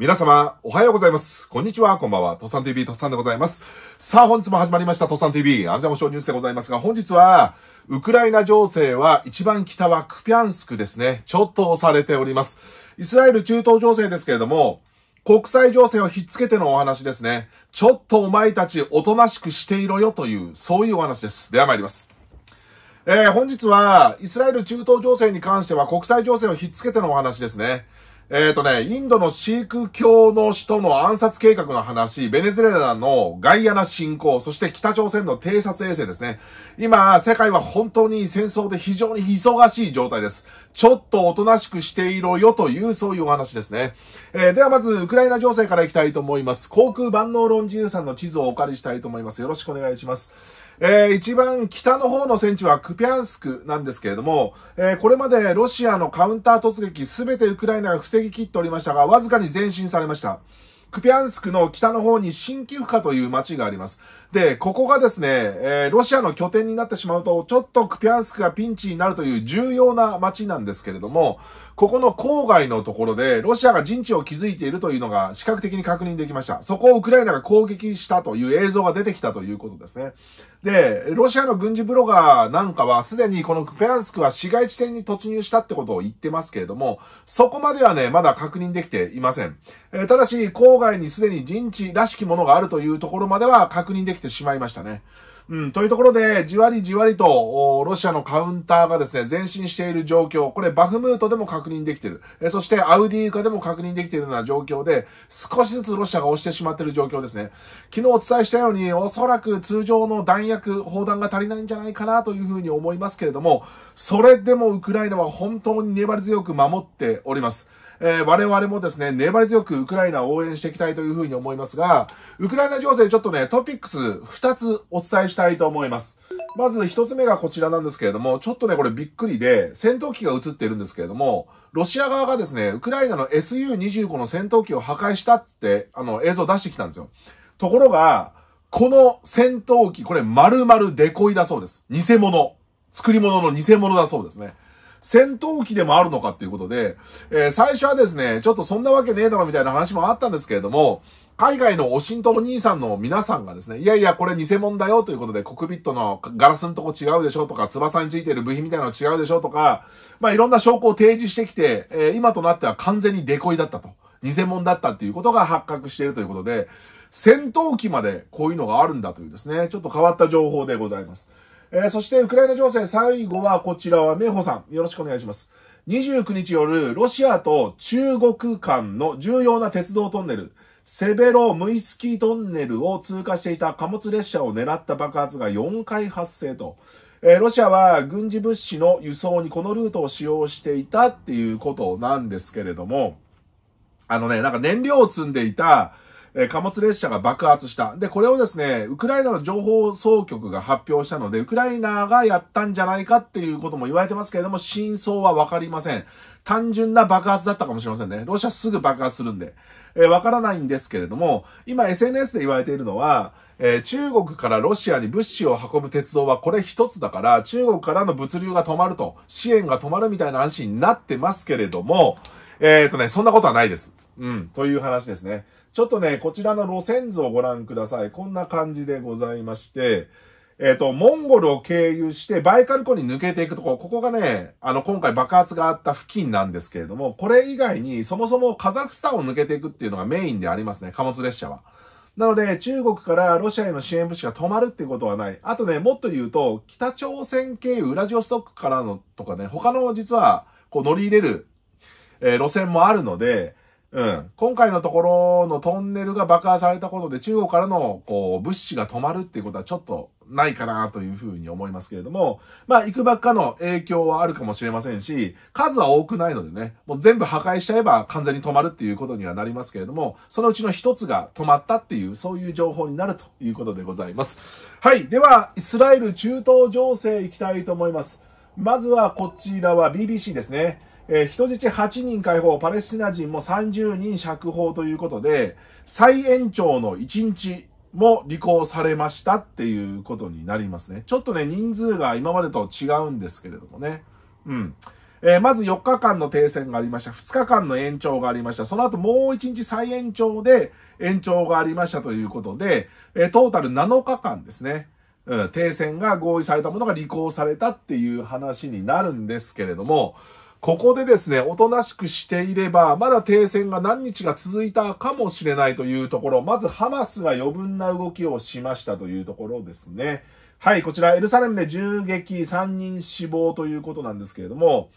皆様、おはようございます。こんにちは、こんばんは。トサン TV、とさんでございます。さあ、本日も始まりました、トサン TV、安全保障ニュースでございますが、本日は、ウクライナ情勢は一番北はクピャンスクですね。ちょっと押されております。イスラエル中東情勢ですけれども、国際情勢をひっつけてのお話ですね。ちょっとお前たちおとなしくしていろよという、そういうお話です。では参ります。えー、本日は、イスラエル中東情勢に関しては国際情勢をひっつけてのお話ですね。えっ、ー、とね、インドのシーク教の人の暗殺計画の話、ベネズエラのガイアナ侵攻、そして北朝鮮の偵察衛星ですね。今、世界は本当に戦争で非常に忙しい状態です。ちょっとおとなしくしていろよという、そういうお話ですね。えー、ではまず、ウクライナ情勢からいきたいと思います。航空万能論自由さんの地図をお借りしたいと思います。よろしくお願いします。えー、一番北の方の戦地はクピャンスクなんですけれども、えー、これまでロシアのカウンター突撃すべてウクライナが防ぎきっておりましたが、わずかに前進されました。クピアンスクの北の方に新旧フという町があります。で、ここがですね、えー、ロシアの拠点になってしまうと、ちょっとクピアンスクがピンチになるという重要な町なんですけれども、ここの郊外のところで、ロシアが陣地を築いているというのが視覚的に確認できました。そこをウクライナが攻撃したという映像が出てきたということですね。で、ロシアの軍事ブロガーなんかは、すでにこのクピアンスクは市街地点に突入したってことを言ってますけれども、そこまではね、まだ確認できていません。えー、ただし、郊郊外にすでに陣地らしきものがあるというところまでは確認できてしまいましたね。うん、というところで、じわりじわりと、ロシアのカウンターがですね、前進している状況、これバフムートでも確認できている。えそして、アウディーカでも確認できているような状況で、少しずつロシアが押してしまっている状況ですね。昨日お伝えしたように、おそらく通常の弾薬、砲弾が足りないんじゃないかなというふうに思いますけれども、それでもウクライナは本当に粘り強く守っております。えー、我々もですね、粘り強くウクライナを応援していきたいというふうに思いますが、ウクライナ情勢ちょっとね、トピックス2つお伝えしたいと思います。まず1つ目がこちらなんですけれども、ちょっとね、これびっくりで、戦闘機が映ってるんですけれども、ロシア側がですね、ウクライナの SU-25 の戦闘機を破壊したって、あの、映像出してきたんですよ。ところが、この戦闘機、これ丸々デコイだそうです。偽物。作り物の偽物だそうですね。戦闘機でもあるのかっていうことで、えー、最初はですね、ちょっとそんなわけねえだろみたいな話もあったんですけれども、海外のおしんとお兄さんの皆さんがですね、いやいや、これ偽物だよということで、コクピットのガラスのとこ違うでしょとか、翼についている部品みたいなの違うでしょとか、まあいろんな証拠を提示してきて、えー、今となっては完全にデコイだったと。偽物だったっていうことが発覚しているということで、戦闘機までこういうのがあるんだというですね、ちょっと変わった情報でございます。えー、そして、ウクライナ情勢、最後はこちらは、メホさん。よろしくお願いします。29日夜、ロシアと中国間の重要な鉄道トンネル、セベロ・ムイスキートンネルを通過していた貨物列車を狙った爆発が4回発生と。えー、ロシアは軍事物資の輸送にこのルートを使用していたっていうことなんですけれども、あのね、なんか燃料を積んでいた、え貨物列車が爆発した。で、これをですね、ウクライナの情報総局が発表したので、ウクライナがやったんじゃないかっていうことも言われてますけれども、真相はわかりません。単純な爆発だったかもしれませんね。ロシアすぐ爆発するんで。えわ、からないんですけれども、今 SNS で言われているのは、えー、中国からロシアに物資を運ぶ鉄道はこれ一つだから、中国からの物流が止まると、支援が止まるみたいな話になってますけれども、えっ、ー、とね、そんなことはないです。うん、という話ですね。ちょっとね、こちらの路線図をご覧ください。こんな感じでございまして、えっ、ー、と、モンゴルを経由して、バイカル湖に抜けていくところ、ここがね、あの、今回爆発があった付近なんですけれども、これ以外に、そもそもカザフスタンを抜けていくっていうのがメインでありますね、貨物列車は。なので、中国からロシアへの支援物資が止まるっていうことはない。あとね、もっと言うと、北朝鮮経由ウラジオストックからのとかね、他の実は、こう乗り入れる、えー、路線もあるので、うん。今回のところのトンネルが爆破されたことで中国からのこう物資が止まるっていうことはちょっとないかなというふうに思いますけれども、まあ、行くばっかの影響はあるかもしれませんし、数は多くないのでね、もう全部破壊しちゃえば完全に止まるっていうことにはなりますけれども、そのうちの一つが止まったっていう、そういう情報になるということでございます。はい。では、イスラエル中東情勢行きたいと思います。まずはこちらは BBC ですね。えー、人質8人解放、パレスチナ人も30人釈放ということで、再延長の1日も履行されましたっていうことになりますね。ちょっとね、人数が今までと違うんですけれどもね。うん。えー、まず4日間の停戦がありました。2日間の延長がありました。その後もう1日再延長で延長がありましたということで、えー、トータル7日間ですね。うん、停戦が合意されたものが履行されたっていう話になるんですけれども、ここでですね、おとなしくしていれば、まだ停戦が何日が続いたかもしれないというところ、まずハマスが余分な動きをしましたというところですね。はい、こちらエルサレムで銃撃3人死亡ということなんですけれども、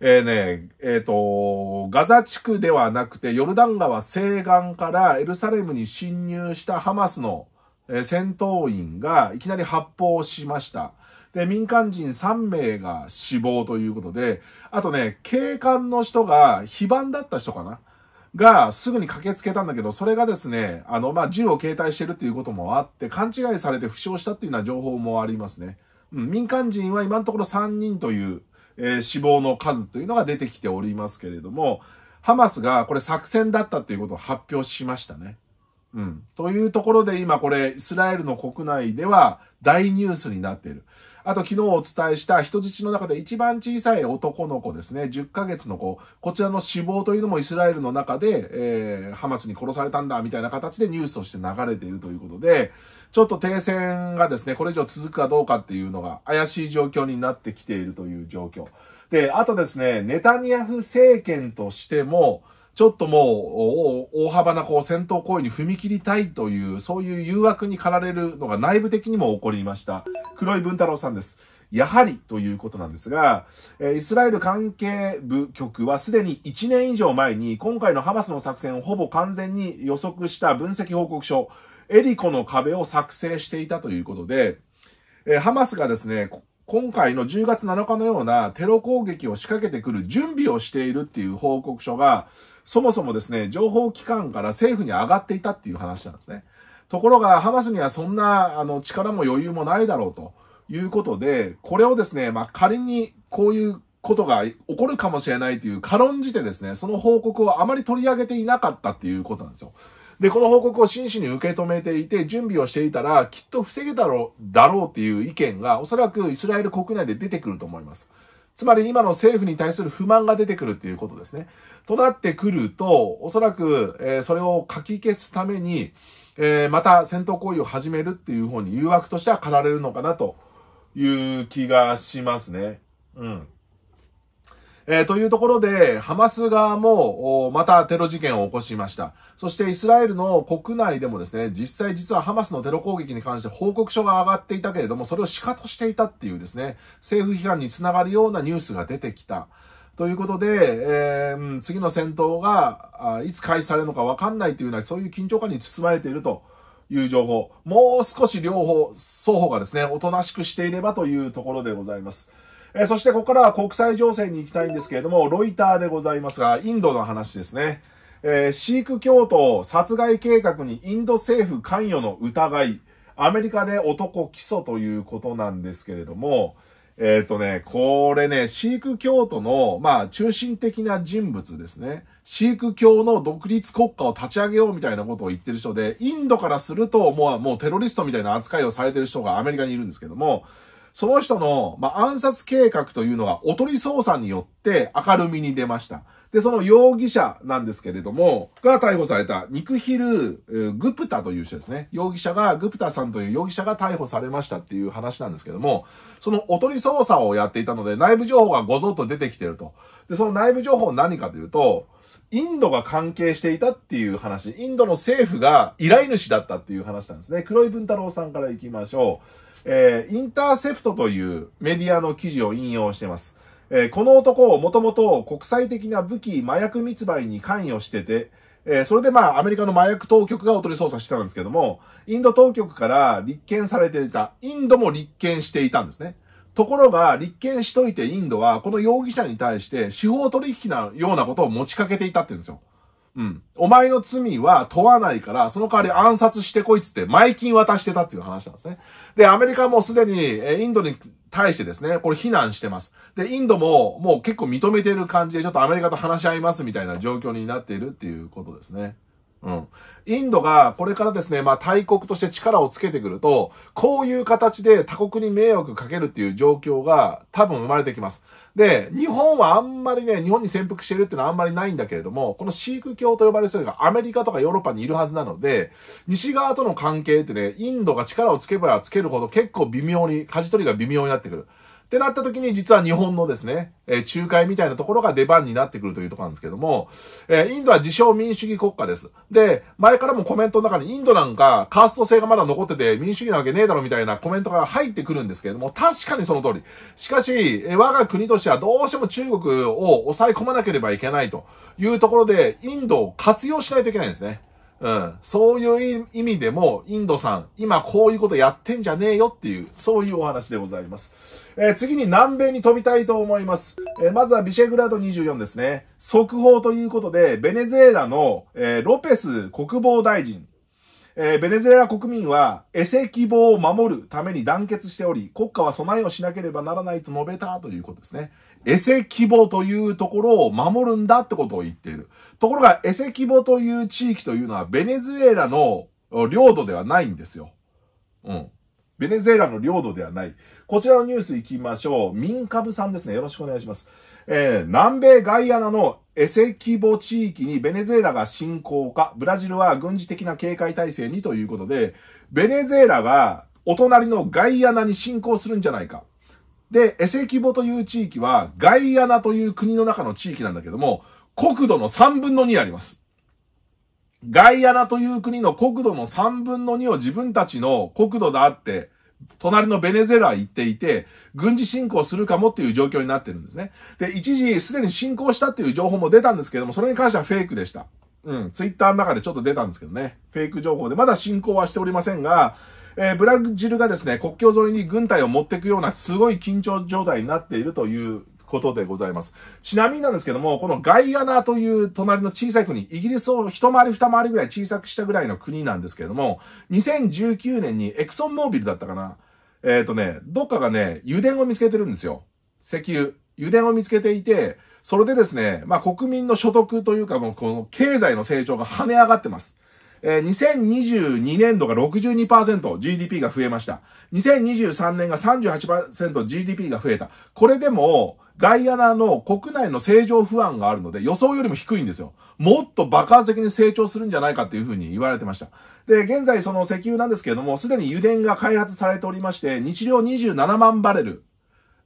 えー、ね、えっ、ー、と、ガザ地区ではなくて、ヨルダン川西岸からエルサレムに侵入したハマスの、えー、戦闘員がいきなり発砲しました。で、民間人3名が死亡ということで、あとね、警官の人が、非番だった人かなが、すぐに駆けつけたんだけど、それがですね、あの、まあ、銃を携帯してるっていうこともあって、勘違いされて負傷したっていうような情報もありますね。うん、民間人は今のところ3人という、えー、死亡の数というのが出てきておりますけれども、ハマスがこれ作戦だったっていうことを発表しましたね。うん。というところで今これ、イスラエルの国内では大ニュースになっている。あと昨日お伝えした人質の中で一番小さい男の子ですね、10ヶ月の子、こちらの死亡というのもイスラエルの中で、えー、ハマスに殺されたんだみたいな形でニュースとして流れているということで、ちょっと停戦がですね、これ以上続くかどうかっていうのが怪しい状況になってきているという状況。で、あとですね、ネタニヤフ政権としても、ちょっともう、大幅なこう戦闘行為に踏み切りたいという、そういう誘惑に駆られるのが内部的にも起こりました。黒井文太郎さんです。やはりということなんですが、イスラエル関係部局はすでに1年以上前に今回のハマスの作戦をほぼ完全に予測した分析報告書、エリコの壁を作成していたということで、ハマスがですね、今回の10月7日のようなテロ攻撃を仕掛けてくる準備をしているっていう報告書が、そもそもですね、情報機関から政府に上がっていたっていう話なんですね。ところが、ハマスにはそんな、あの、力も余裕もないだろうということで、これをですね、まあ、仮にこういうことが起こるかもしれないという軽んじてですね、その報告をあまり取り上げていなかったっていうことなんですよ。で、この報告を真摯に受け止めていて、準備をしていたら、きっと防げたろう、だろうっていう意見が、おそらくイスラエル国内で出てくると思います。つまり今の政府に対する不満が出てくるっていうことですね。となってくると、おそらく、えー、それを書き消すために、えー、また戦闘行為を始めるっていう方に誘惑としては駆られるのかなという気がしますね。うん。えー、というところで、ハマス側も、またテロ事件を起こしました。そしてイスラエルの国内でもですね、実際実はハマスのテロ攻撃に関して報告書が上がっていたけれども、それを仕方していたっていうですね、政府批判につながるようなニュースが出てきた。ということで、えー、次の戦闘が、いつ開始されるのかわかんないというような、そういう緊張感に包まれていると。いう情報。もう少し両方、双方がですね、おとなしくしていればというところでございます。えー、そしてここからは国際情勢に行きたいんですけれども、ロイターでございますが、インドの話ですね。えー、シーク教徒殺害計画にインド政府関与の疑い、アメリカで男起訴ということなんですけれども、えっ、ー、とね、これね、シーク教徒の、まあ、中心的な人物ですね。シーク教の独立国家を立ち上げようみたいなことを言ってる人で、インドからすると、もう、もうテロリストみたいな扱いをされてる人がアメリカにいるんですけども、その人の、まあ、暗殺計画というのがおとり捜査によって明るみに出ました。で、その容疑者なんですけれども、が逮捕されたニクヒル・グプタという人ですね。容疑者が、グプタさんという容疑者が逮捕されましたっていう話なんですけども、そのおとり捜査をやっていたので、内部情報がごぞっと出てきてると。で、その内部情報何かというと、インドが関係していたっていう話、インドの政府が依頼主だったっていう話なんですね。黒井文太郎さんから行きましょう。えー、インターセプトというメディアの記事を引用しています。えー、この男をもともと国際的な武器、麻薬密売に関与してて、えー、それでまあ、アメリカの麻薬当局がおとり捜査してたんですけども、インド当局から立件されていた、インドも立件していたんですね。ところが、立件しといてインドは、この容疑者に対して、司法取引のようなことを持ちかけていたって言うんですよ。うん。お前の罪は問わないから、その代わり暗殺してこいっつって、毎金渡してたっていう話なんですね。で、アメリカもすでに、え、インドに対してですね、これ非難してます。で、インドも、もう結構認めてる感じで、ちょっとアメリカと話し合いますみたいな状況になっているっていうことですね。うん。インドがこれからですね、まあ大国として力をつけてくると、こういう形で他国に迷惑かけるっていう状況が多分生まれてきます。で、日本はあんまりね、日本に潜伏してるっていうのはあんまりないんだけれども、このシーク教と呼ばれる人がアメリカとかヨーロッパにいるはずなので、西側との関係ってね、インドが力をつけばつけるほど結構微妙に、舵取りが微妙になってくる。ってなった時に実は日本のですね、えー、仲介みたいなところが出番になってくるというところなんですけども、えー、インドは自称民主主義国家です。で、前からもコメントの中にインドなんかカースト制がまだ残ってて民主主義なわけねえだろみたいなコメントが入ってくるんですけれども、確かにその通り。しかし、えー、我が国としてはどうしても中国を抑え込まなければいけないというところで、インドを活用しないといけないんですね。うん。そういう意味でも、インドさん、今こういうことやってんじゃねえよっていう、そういうお話でございます。えー、次に南米に飛びたいと思います。えー、まずはビシェグラード24ですね。速報ということで、ベネズエラの、えー、ロペス国防大臣。えー、ベネズエラ国民は、エセ希望を守るために団結しており、国家は備えをしなければならないと述べたということですね。エセ規模というところを守るんだってことを言っている。ところが、エセ規模という地域というのは、ベネズエラの領土ではないんですよ。うん。ベネズエラの領土ではない。こちらのニュース行きましょう。民株さんですね。よろしくお願いします。えー、南米ガイアナのエセ規模地域にベネズエラが侵攻か、ブラジルは軍事的な警戒体制にということで、ベネズエラがお隣のガイアナに侵攻するんじゃないか。で、エセキボという地域は、ガイアナという国の中の地域なんだけども、国土の3分の2あります。ガイアナという国の国土の3分の2を自分たちの国土であって、隣のベネズエラ行っていて、軍事侵攻するかもっていう状況になってるんですね。で、一時すでに侵攻したっていう情報も出たんですけども、それに関してはフェイクでした。うん、ツイッターの中でちょっと出たんですけどね。フェイク情報で、まだ進行はしておりませんが、えー、ブラジルがですね、国境沿いに軍隊を持っていくようなすごい緊張状態になっているということでございます。ちなみになんですけども、このガイアナという隣の小さい国、イギリスを一回り二回りぐらい小さくしたぐらいの国なんですけれども、2019年にエクソンモービルだったかなえっ、ー、とね、どっかがね、油田を見つけてるんですよ。石油。油田を見つけていて、それでですね、まあ国民の所得というかもうこの経済の成長が跳ね上がってます。えー、2022年度が 62%GDP が増えました。2023年が 38%GDP が増えた。これでも、ガイアナの国内の正常不安があるので予想よりも低いんですよ。もっと爆発的に成長するんじゃないかっていうふうに言われてました。で、現在その石油なんですけれども、すでに油田が開発されておりまして、日量27万バレル、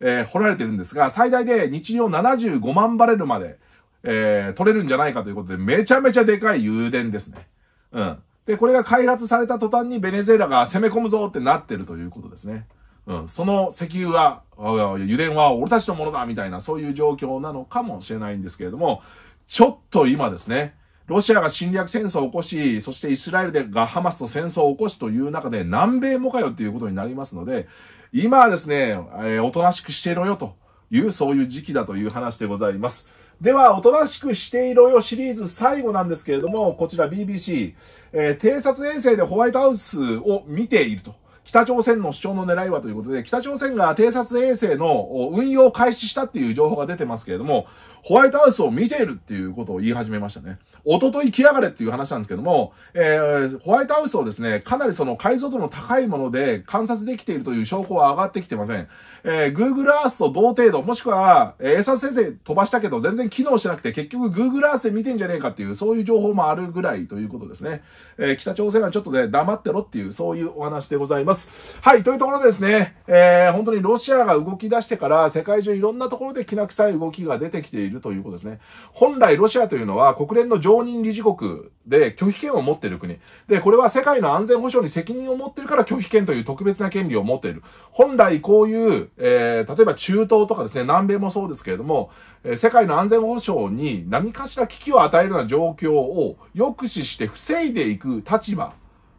えー、掘られてるんですが、最大で日量75万バレルまで、えー、取れるんじゃないかということで、めちゃめちゃでかい油田ですね。うん。で、これが開発された途端にベネズエラが攻め込むぞってなってるということですね。うん。その石油は、油田は俺たちのものだみたいな、そういう状況なのかもしれないんですけれども、ちょっと今ですね、ロシアが侵略戦争を起こし、そしてイスラエルでがハマスと戦争を起こしという中で、南米もかよっていうことになりますので、今はですね、えー、おとなしくしてろよという、そういう時期だという話でございます。では、おとなしくしていろよシリーズ最後なんですけれども、こちら BBC、えー、偵察衛星でホワイトハウスを見ていると。北朝鮮の主張の狙いはということで、北朝鮮が偵察衛星の運用を開始したっていう情報が出てますけれども、ホワイトハウスを見ているっていうことを言い始めましたね。おととい来やがれっていう話なんですけども、えー、ホワイトハウスをですね、かなりその解像度の高いもので観察できているという証拠は上がってきてません。えー、Google Earth と同程度、もしくは、えー、餌先生飛ばしたけど全然機能しなくて結局 Google Earth で見てんじゃねえかっていう、そういう情報もあるぐらいということですね。えー、北朝鮮はちょっとね、黙ってろっていう、そういうお話でございます。はい、というところですね、えー、本当にロシアが動き出してから世界中いろんなところできな臭い動きが出てきているということですね。本来ロシアというのは国連の常任理事国で拒否権を持っている国。で、これは世界の安全保障に責任を持っているから拒否権という特別な権利を持っている。本来こういう、えー、例えば中東とかですね、南米もそうですけれども、えー、世界の安全保障に何かしら危機を与えるような状況を抑止して防いでいく立場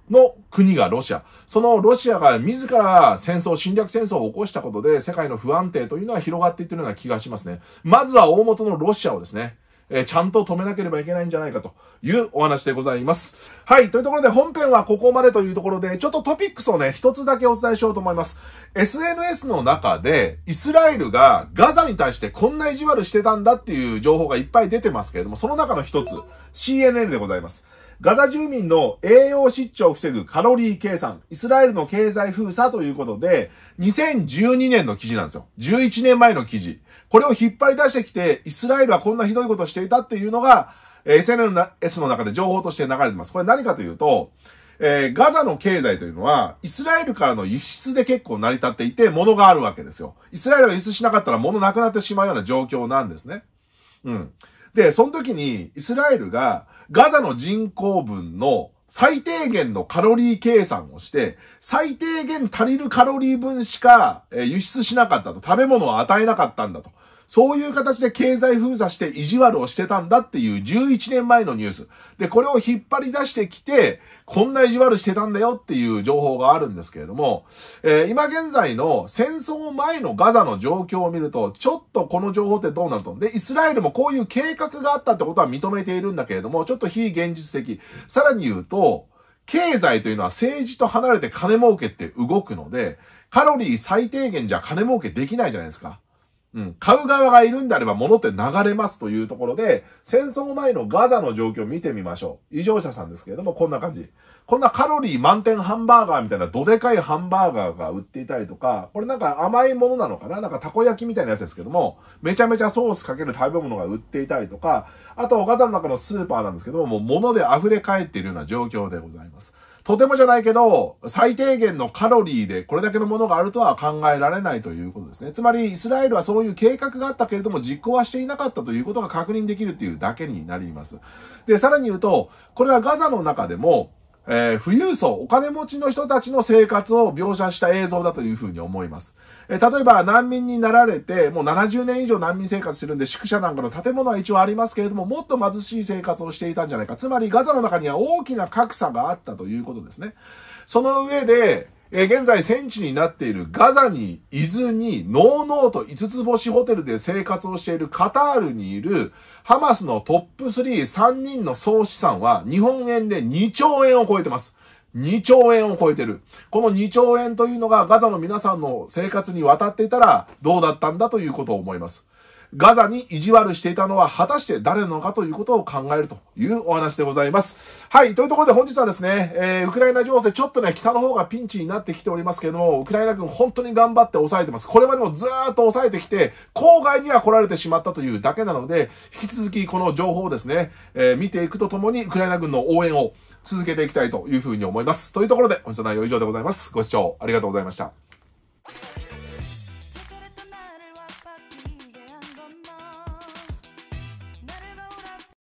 の国がロシア。そのロシアが自ら戦争、侵略戦争を起こしたことで世界の不安定というのは広がっていってるような気がしますね。まずは大元のロシアをですね、えー、ちゃんと止めなければいけないんじゃないかというお話でございます。はい。というところで本編はここまでというところで、ちょっとトピックスをね、一つだけお伝えしようと思います。SNS の中で、イスラエルがガザに対してこんな意地悪してたんだっていう情報がいっぱい出てますけれども、その中の一つ、CNN でございます。ガザ住民の栄養失調を防ぐカロリー計算、イスラエルの経済封鎖ということで、2012年の記事なんですよ。11年前の記事。これを引っ張り出してきて、イスラエルはこんなひどいことをしていたっていうのが、SNS の中で情報として流れてます。これ何かというと、えー、ガザの経済というのは、イスラエルからの輸出で結構成り立っていて、物があるわけですよ。イスラエルが輸出しなかったら物なくなってしまうような状況なんですね。うん。で、その時にイスラエルがガザの人口分の最低限のカロリー計算をして、最低限足りるカロリー分しか輸出しなかったと。食べ物を与えなかったんだと。そういう形で経済封鎖して意地悪をしてたんだっていう11年前のニュース。で、これを引っ張り出してきて、こんな意地悪してたんだよっていう情報があるんですけれども、えー、今現在の戦争前のガザの状況を見ると、ちょっとこの情報ってどうなると。で、イスラエルもこういう計画があったってことは認めているんだけれども、ちょっと非現実的。さらに言うと、経済というのは政治と離れて金儲けって動くので、カロリー最低限じゃ金儲けできないじゃないですか。うん、買う側がいるんであれば物って流れますというところで、戦争前のガザの状況を見てみましょう。異常者さんですけれども、こんな感じ。こんなカロリー満点ハンバーガーみたいなどでかいハンバーガーが売っていたりとか、これなんか甘いものなのかななんかたこ焼きみたいなやつですけども、めちゃめちゃソースかける食べ物が売っていたりとか、あとガザの中のスーパーなんですけども、もう物で溢れ返っているような状況でございます。とてもじゃないけど、最低限のカロリーでこれだけのものがあるとは考えられないということですね。つまり、イスラエルはそういう計画があったけれども、実行はしていなかったということが確認できるっていうだけになります。で、さらに言うと、これはガザの中でも、えー、富裕層、お金持ちの人たちの生活を描写した映像だというふうに思います。えー、例えば難民になられて、もう70年以上難民生活してるんで、宿舎なんかの建物は一応ありますけれども、もっと貧しい生活をしていたんじゃないか。つまりガザの中には大きな格差があったということですね。その上で、えー、現在戦地になっているガザに、伊豆に、ノーノーと5つ星ホテルで生活をしているカタールにいるハマスのトップ3、3人の総資産は日本円で2兆円を超えてます。2兆円を超えてる。この2兆円というのがガザの皆さんの生活に渡っていたらどうだったんだということを思います。ガザに意地悪していたのは果たして誰なのかということを考えるというお話でございます。はい、というところで本日はですね、えー、ウクライナ情勢ちょっとね、北の方がピンチになってきておりますけども、ウクライナ軍本当に頑張って抑えてます。これまでもずーっと抑えてきて、郊外には来られてしまったというだけなので、引き続きこの情報をですね、えー、見ていくとともにウクライナ軍の応援を続けていきたいというふうに思います。というところで、本日の内容は以上でございます。ご視聴ありがとうございました。